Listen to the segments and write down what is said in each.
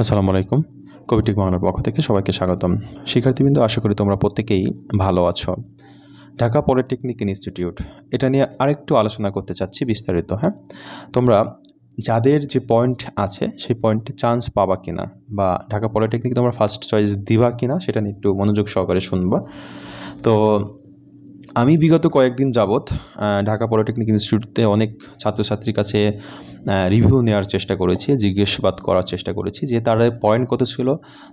আসসালামু আলাইকুম কবিটিক বাংলার পক্ষ থেকে সবাইকে স্বাগতম শিক্ষার্থীবৃন্দ আশা করি তোমরা প্রত্যেকেই ভালো আছো ঢাকা পলিটেকনিক ইনস্টিটিউট এটা নিয়ে আরেকটু আলোচনা করতে চাচ্ছি বিস্তারিত হ্যাঁ তোমরা যাদের যে পয়েন্ট আছে সেই পয়েন্টে চান্স পাবা কিনা বা ঢাকা পলিটেকনিক তোমরা ফার্স্ট চয়েস দিবা কিনা সেটা নিয়ে একটু মনোযোগ সহকারে শুনবা তো আমি বিগত কয়েকদিন যাবৎ ঢাকা পলিটেকনিক ইনস্টিটিউটে অনেক ছাত্রছাত্রীর কাছে রিভিউ নেওয়ার চেষ্টা করেছি জিজ্ঞাসাবাদ করার চেষ্টা করেছি যে তাদের পয়েন্ট কত ছিল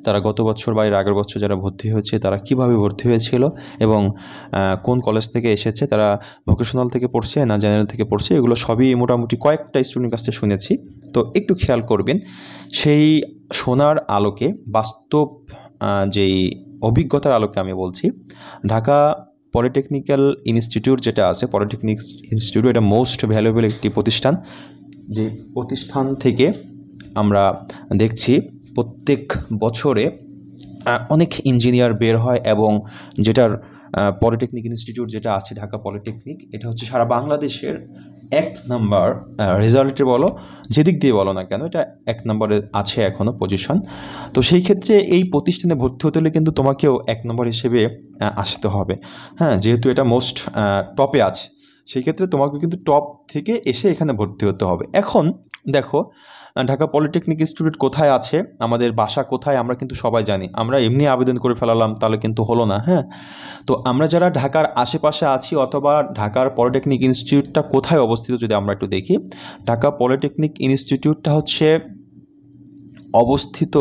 তারা গত বছর বা এর আগের বছর যারা ভর্তি হয়েছে তারা কিভাবে ভর্তি হয়েছিল এবং কোন কলেজ থেকে এসেছে তারা ভোকেশনাল থেকে পড়ছে না জেনারেল থেকে পড়ছে এগুলো সবই মোটামুটি কয়েকটা স্টুডেন্ট কাছ থেকে শুনেছি তো একটু খেয়াল করবেন সেই শোনার আলোকে বাস্তব যেই অভিজ্ঞতার আলোকে আমি বলছি ঢাকা পলিটেকনিক্যাল ইনস্টিটিউট যেটা আছে পলিটেকনিক ইনস্টিটিউট এটা মোস্ট ভ্যালুয়েবল একটি প্রতিষ্ঠান যে প্রতিষ্ঠান থেকে আমরা দেখছি প্রত্যেক বছরে অনেক ইঞ্জিনিয়ার বের হয় এবং যেটার পলিটেকনিক ইনস্টিটিউট যেটা আছে ঢাকা পলিটেকনিক এটা হচ্ছে সারা বাংলাদেশের এক নাম্বার রেজাল্টে বলো যেদিক দিয়ে বলো না কেন এটা এক নম্বরে আছে এখনও পজিশন তো সেই ক্ষেত্রে এই প্রতিষ্ঠানে ভর্তি হতে হলে কিন্তু তোমাকেও এক নম্বর হিসেবে আসতে হবে হ্যাঁ যেহেতু এটা মোস্ট টপে আছে সেই ক্ষেত্রে তোমাকে কিন্তু টপ থেকে এসে এখানে ভর্তি হতে হবে এখন দেখো ঢাকা পলিটেকনিক ইনস্টিটিউট কোথায় আছে আমাদের বাসা কোথায় আমরা কিন্তু সবাই জানি আমরা এমনি আবেদন করে ফেলালাম তাহলে কিন্তু হলো না হ্যাঁ তো আমরা যারা ঢাকার আশেপাশে আছি অথবা ঢাকার পলিটেকনিক ইনস্টিটিউটটা কোথায় অবস্থিত যদি আমরা একটু দেখি ঢাকা পলিটেকনিক ইনস্টিটিউটটা হচ্ছে অবস্থিত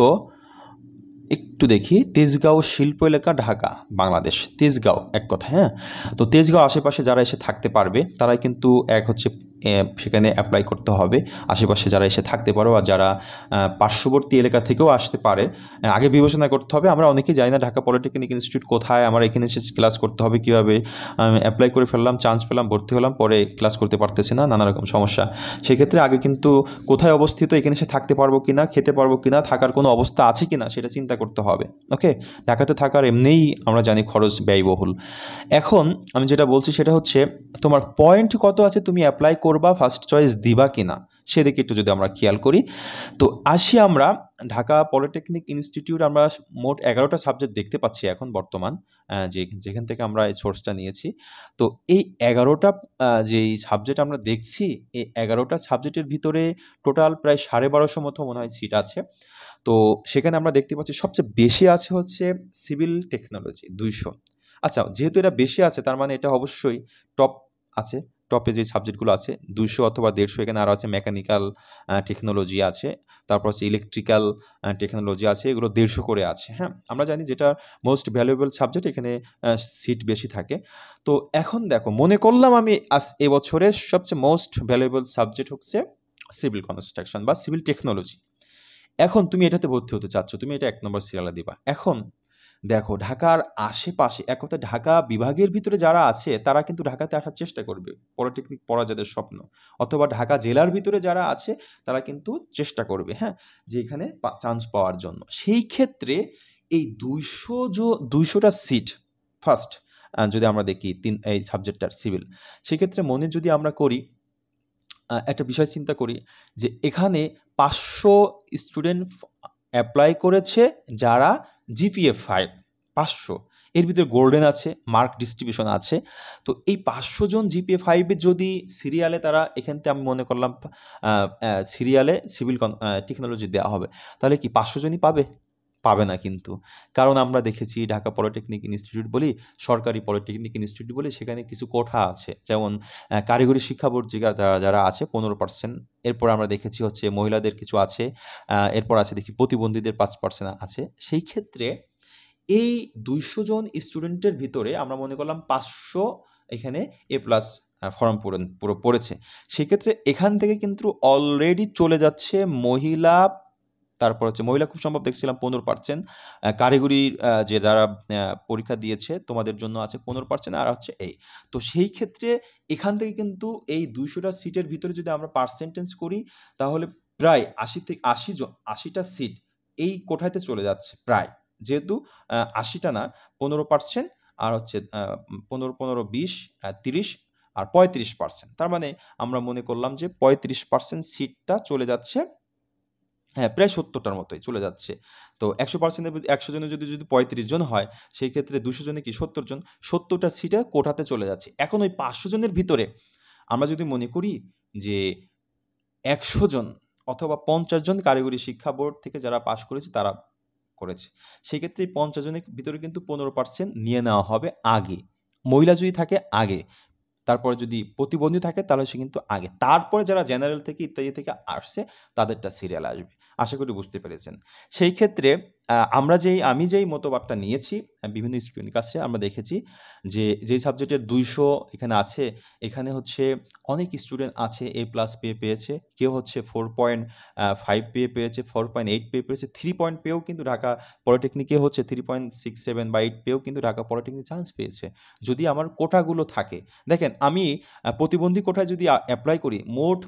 একটু দেখি তেজগাঁও শিল্প এলাকা ঢাকা বাংলাদেশ তেজগাঁও এক কথা হ্যাঁ তো তেজগাঁও আশেপাশে যারা এসে থাকতে পারবে তারাই কিন্তু এক হচ্ছে সেখানে অ্যাপ্লাই করতে হবে আশেপাশে যারা এসে থাকতে পারো আর যারা পার্শ্ববর্তী এলাকা থেকেও আসতে পারে আগে বিবেচনা করতে হবে আমরা অনেকেই জানি না ঢাকা পলিটেকনিক ইনস্টিটিউট কোথায় আমার এখানে এসে ক্লাস করতে হবে কীভাবে অ্যাপ্লাই করে ফেললাম চান্স পেলাম ভর্তি হলাম পরে ক্লাস করতে পারতেছি না নানা রকম সমস্যা সেক্ষেত্রে আগে কিন্তু কোথায় অবস্থিত এখানে এসে থাকতে পারবো কি না খেতে পারবো কি না থাকার কোনো অবস্থা আছে কি না সেটা চিন্তা করতে হবে ওকে ঢাকাতে থাকার এমনিই আমরা জানি খরচ ব্যয়বহুল এখন আমি যেটা বলছি সেটা হচ্ছে তোমার পয়েন্ট কত আছে তুমি অ্যাপ্লাই করবা ফার্স্ট চয়েস দিবা কিনা সেদিকে একটু যদি আমরা খেয়াল করি তো আসি আমরা ঢাকা পলিটেকনিক ইনস্টিটিউট আমরা মোট এগারোটা সাবজেক্ট দেখতে পাচ্ছি এখন বর্তমান যে যেখান থেকে আমরা এই সোর্সটা নিয়েছি তো এই এগারোটা যেই সাবজেক্ট আমরা দেখছি এই এগারোটা সাবজেক্টের ভিতরে টোটাল প্রায় সাড়ে বারোশো মতো মনে হয় সিট আছে তো সেখানে আমরা দেখতে পাচ্ছি সবচেয়ে বেশি আছে হচ্ছে সিভিল টেকনোলজি দুইশো আচ্ছা যেহেতু এটা বেশি আছে তার মানে এটা অবশ্যই টপ আছে টপে যে সাবজেক্টগুলো আছে দুশো অথবা দেড়শো এখানে আরও আছে মেকানিক্যাল টেকনোলজি আছে তারপর হচ্ছে ইলেকট্রিক্যাল টেকনোলজি আছে এগুলো দেড়শো করে আছে হ্যাঁ আমরা জানি যেটা মোস্ট ভ্যালুয়েবল সাবজেক্ট এখানে সিট বেশি থাকে তো এখন দেখো মনে করলাম আমি আজ এবছরের সবচেয়ে মোস্ট ভ্যালুয়েবল সাবজেক্ট হচ্ছে সিভিল কনস্ট্রাকশন বা সিভিল টেকনোলজি এখন তুমি এটাতে ভর্তি হতে চাচ্ছ তুমি এটা এক নম্বর সিরিয়ালে দিবা এখন দেখো ঢাকার আশেপাশে এক কথা ঢাকা বিভাগের ভিতরে যারা আছে তারা কিন্তু ঢাকাতে আসার চেষ্টা করবে পলিটেকনিক পড়া যাদের স্বপ্ন অথবা ঢাকা জেলার ভিতরে যারা আছে তারা কিন্তু চেষ্টা করবে হ্যাঁ যে এখানে চান্স পাওয়ার জন্য সেই ক্ষেত্রে এই দুইশো দুইশোটা সিট ফার্স্ট যদি আমরা দেখি তিন এই সাবজেক্টটার সিভিল সেক্ষেত্রে মনে যদি আমরা করি একটা বিষয় চিন্তা করি যে এখানে পাঁচশো স্টুডেন্ট অ্যাপ্লাই করেছে যারা জিপিএ ফাইভ পাঁচশো এর ভিতরে গোল্ডেন আছে মার্ক ডিস্ট্রিবিউশন আছে তো এই পাঁচশো জন জিপিএ ফাইভে যদি সিরিয়ালে তারা এখান থেকে আমি মনে করলাম সিরিয়ালে সিভিল টেকনোলজি দেওয়া হবে তাহলে কি পাঁচশো জনই পাবে পাবে না কিন্তু কারণ আমরা দেখেছি ঢাকা পলিটেকনিক ইনস্টিটিউট বলি সরকারি পলিটেকনিক ইনস্টিটিউট বলি সেখানে কিছু কোঠা আছে যেমন কারিগরি শিক্ষা বোর্ড যারা যারা আছে পনেরো পার্সেন্ট এরপর আমরা দেখেছি হচ্ছে মহিলাদের কিছু আছে এরপর আছে দেখি প্রতিবন্ধীদের পাঁচ পার্সেন্ট আছে সেই ক্ষেত্রে এই দুইশো জন স্টুডেন্টের ভিতরে আমরা মনে করলাম পাঁচশো এখানে এ প্লাস ফর্ম পড়েছে সেক্ষেত্রে এখান থেকে কিন্তু অলরেডি চলে যাচ্ছে মহিলা তারপর হচ্ছে মহিলা খুব সম্ভব দেখছিলাম পনেরো পার্সেন্ট কারিগরি যে যারা পরীক্ষা দিয়েছে তোমাদের জন্য আছে পনেরো পার্সেন্ট আর হচ্ছে এই তো সেই ক্ষেত্রে এখান থেকে কিন্তু এই দুইশোটা সিটের ভিতরে যদি আমরা পার্সেন্টেজ করি তাহলে প্রায় আশি থেকে আশি আশিটা সিট এই কোঠাতে চলে যাচ্ছে প্রায় যেহেতু আশিটা না পনেরো পার্সেন্ট আর হচ্ছে পনেরো পনেরো বিশ তিরিশ আর পঁয়ত্রিশ পার্সেন্ট তার মানে আমরা মনে করলাম যে পঁয়ত্রিশ পার্সেন্ট সিটটা চলে যাচ্ছে হ্যাঁ প্রায় সত্তরটার মতোই চলে যাচ্ছে তো একশো পার্সেন্টের একশো জনের যদি যদি পঁয়ত্রিশ জন হয় সেই ক্ষেত্রে দুশো জনে কি সত্তর জন সত্তরটা সিটে কোটাতে চলে যাচ্ছে এখন ওই পাঁচশো জনের ভিতরে আমরা যদি মনে করি যে একশো জন অথবা পঞ্চাশ জন কারিগরি শিক্ষা বোর্ড থেকে যারা পাশ করেছে তারা করেছে সেক্ষেত্রে ক্ষেত্রে পঞ্চাশ জনের ভিতরে কিন্তু পনেরো পার্সেন্ট নিয়ে নেওয়া হবে আগে মহিলা যদি থাকে আগে তারপরে যদি প্রতিবন্ধী থাকে তাহলে সে কিন্তু আগে তারপরে যারা জেনারেল থেকে ইত্যাদি থেকে আসছে তাদেরটা সিরিয়াল আসবে আশা করি বুঝতে পেরেছেন সেই ক্ষেত্রে আমরা যেই আমি যেই মতবাদটা নিয়েছি হ্যাঁ, বিভিন্ন স্টুডেন্ট কাছে আমরা দেখেছি যে যেই সাবজেক্টের দুইশো এখানে আছে এখানে হচ্ছে অনেক স্টুডেন্ট আছে এ প্লাস পেয়ে পেয়েছে কেউ হচ্ছে ফোর পয়েন্ট ফাইভ পেয়ে পেয়েছে ফোর পয়েন্ট এইট পেয়ে পেয়েছে থ্রি পয়েন্ট পেয়েও কিন্তু ঢাকা পলিটেকনিকে হচ্ছে থ্রি পয়েন্ট সিক্স সেভেন বা এইট পেয়েও কিন্তু ঢাকা পলিটেকনিক চান্স পেয়েছে যদি আমার কোটাগুলো থাকে দেখেন আমি প্রতিবন্ধী কোটায় যদি অ্যাপ্লাই করি মোট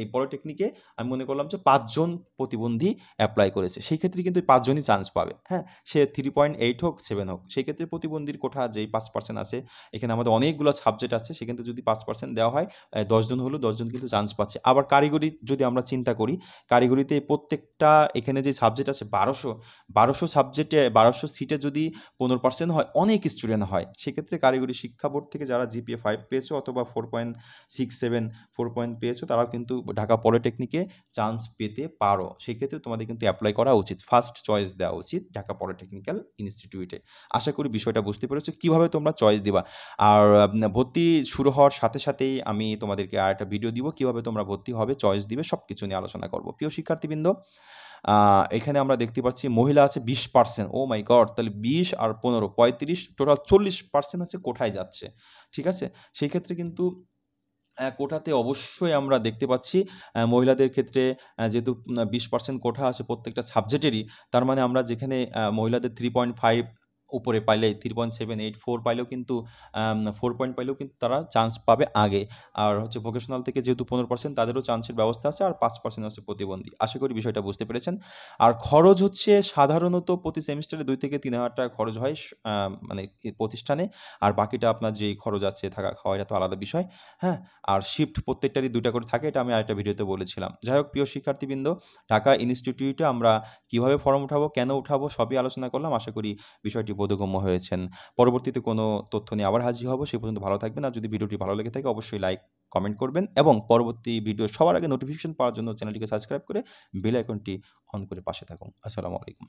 এই পলিটেকনিকে আমি মনে করলাম যে পাঁচজন প্রতিবন্ধী অ্যাপ্লাই করেছে সেই ক্ষেত্রে কিন্তু পাঁচ পাঁচজনই চান্স পাবে হ্যাঁ সে থ্রি পয়েন্ট এইট হোক সেভেন হোক সেই ক্ষেত্রে প্রতিবন্ধীর কোঠা যেই পাঁচ পার্সেন্ট আছে এখানে আমাদের অনেকগুলো সাবজেক্ট আছে সেখানে যদি পাঁচ পার্সেন্ট দেওয়া হয় দশজন হলো দশজন কিন্তু চান্স পাচ্ছে আবার কারিগরি যদি আমরা চিন্তা করি কারিগরিতে প্রত্যেকটা এখানে যে সাবজেক্ট আছে বারোশো বারোশো সাবজেক্টে বারোশো সিটে যদি পনেরো পার্সেন্ট হয় অনেক স্টুডেন্ট হয় সেক্ষেত্রে কারিগরি শিক্ষা বোর্ড থেকে যারা জিপিএ ফাইভ পেয়েছো অথবা four point six seven four point পেয়েছো তারাও কিন্তু ঢাকা পলিটেকনিকে চান্স পেতে পারো সেক্ষেত্রে তোমাদের কিন্তু অ্যাপ্লাই করা উচিত ফার্স্ট চয়েস চয়েস দেওয়া উচিত ঢাকা পলিটেকনিক্যাল ইনস্টিটিউটে আশা করি বিষয়টা বুঝতে পেরেছো কিভাবে তোমরা চয়েস দিবা আর ভর্তি শুরু হওয়ার সাথে সাথেই আমি তোমাদেরকে আর একটা ভিডিও দিব কিভাবে তোমরা ভর্তি হবে চয়েস দিবে সব কিছু নিয়ে আলোচনা করবো প্রিয় শিক্ষার্থীবৃন্দ এখানে আমরা দেখতে পাচ্ছি মহিলা আছে বিশ পার্সেন্ট ও মাই গড তাহলে বিশ আর পনেরো পঁয়ত্রিশ টোটাল চল্লিশ পার্সেন্ট আছে কোঠায় যাচ্ছে ঠিক আছে সেই ক্ষেত্রে কিন্তু কোটাতে অবশ্যই আমরা দেখতে পাচ্ছি মহিলাদের ক্ষেত্রে যেহেতু বিশ পার্সেন্ট কোটা আছে প্রত্যেকটা সাবজেক্টেরই তার মানে আমরা যেখানে মহিলাদের থ্রি পয়েন্ট ফাইভ উপরে পাইলে three point seven eight four পাইলেও কিন্তু ফোর পয়েন্ট পাইলেও কিন্তু তারা চান্স পাবে আগে আর হচ্ছে ভোকেশনাল থেকে যেহেতু পনেরো পার্সেন্ট তাদেরও চান্সের ব্যবস্থা আছে আর পাঁচ পার্সেন্ট আছে প্রতিবন্ধী আশা করি বিষয়টা বুঝতে পেরেছেন আর খরচ হচ্ছে সাধারণত প্রতি সেমিস্টারে দুই থেকে তিন হাজার টাকা খরচ হয় মানে প্রতিষ্ঠানে আর বাকিটা আপনার যে খরচ আছে থাকা খাওয়া এটা তো আলাদা বিষয় হ্যাঁ আর শিফট প্রত্যেকটারই দুটা করে থাকে এটা আমি আরেকটা ভিডিওতে বলেছিলাম যাই হোক প্রিয় শিক্ষার্থীবৃন্দ ঢাকা ইনস্টিটিউটে আমরা কিভাবে ফর্ম উঠাবো কেন উঠাবো সবই আলোচনা করলাম আশা করি বিষয়টি বোধগম্য হয়েছেন পরবর্তীতে কোনো তথ্য নিয়ে আবার হাজির হব সে পর্যন্ত ভালো থাকবেন আর যদি ভিডিওটি ভালো লেগে থাকে অবশ্যই লাইক কমেন্ট করবেন এবং পরবর্তী ভিডিও সবার আগে নোটিফিকেশন পাওয়ার জন্য চ্যানেলটিকে সাবস্ক্রাইব করে বেল আইকনটি অন করে পাশে থাকুন আসসালামু আলাইকুম